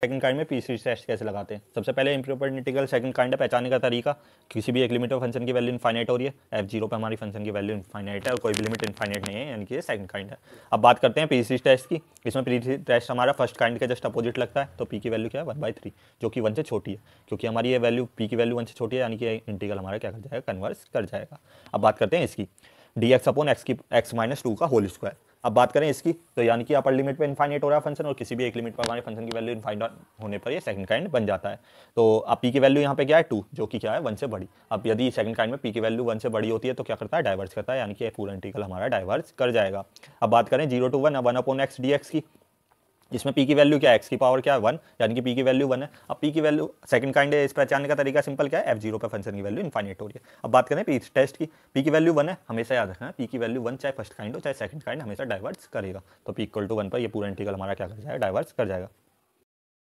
second kind में PCD test कैसे लगाते हैं सबसे पहले इम्प्रोपर इंटीग्रल सेकंड काइंड है पहचाने का तरीका किसी भी एक लिमिट ऑफ फंक्शन की वैल्यू इनफाइनाइट हो रही है एफ जीरो पर हमारी फंक्शन की वैल्यू इनफाइनाइट है और कोई भी लिमिट इनफाइनाइट नहीं है यानी कि ये सेकंड काइंड है अब बात करते हैं पीसीडी टेस्ट की इसमें पीसी टेस्ट हमारा फर्स्ट काइंड के जस्ट अपोजिट लगता है तो पी की वैल्यू क्या है वन बाई थ्री जो कि वन से छोटी है क्योंकि हमारी ये वैल्यू पी की वैल्यू वन से छोटी है यानी कि इंटीगल हमारा क्या कर जाएगा कन्वर्स कर जाएगा अब बात करते हैं इसकी डी एक्स अपॉन एक्स की एक्स माइनस टू का होल स्क्वायर अब बात करें इसकी तो यानी कि अपर लिमिट पे इन्फाइनाइट हो रहा है फंक्शन और किसी भी एक लिमिट पर हमारे फंक्शन की वैल्यू इनफाइन होने पर ये सेकंड काइंड बन जाता है तो अब पी की वैल्यू यहाँ पे क्या है टू जो कि क्या है वन से बड़ी अब यदि सेकंड काइंड में पी की वैल्यू वन से बड़ी होती है तो क्या करता है डाइवर्स करता है यानी कि पूरा इंटीकल हमारा डाइवर्स कर जाएगा अब बात करें zero to one one upon X D X की जिसमें पी की वैल्यू क्या है एक्स की पावर क्या है वन यानी कि पी की वैल्यू वन है अब पी की वैल्यू सेकंड काइंड है इस पहचानने का तरीका सिंपल क्या है एफ जीरो पर फंक्शन की वैल्यू इनफाइनेट हो रही है अब बात करें पी टेस्ट की पी की वैल्यू वन है हमेशा याद रखना पी की वैल्यू वन चाहे फर्स्ट काइंड हो चाहे सेकंड काइंड हमेशा डाइवर्स करेगा तो पी इक्वल टू वन पर यह पूरा इंटीग्रल हमारा क्या कर जाएगा डाइवर्स कर जाएगा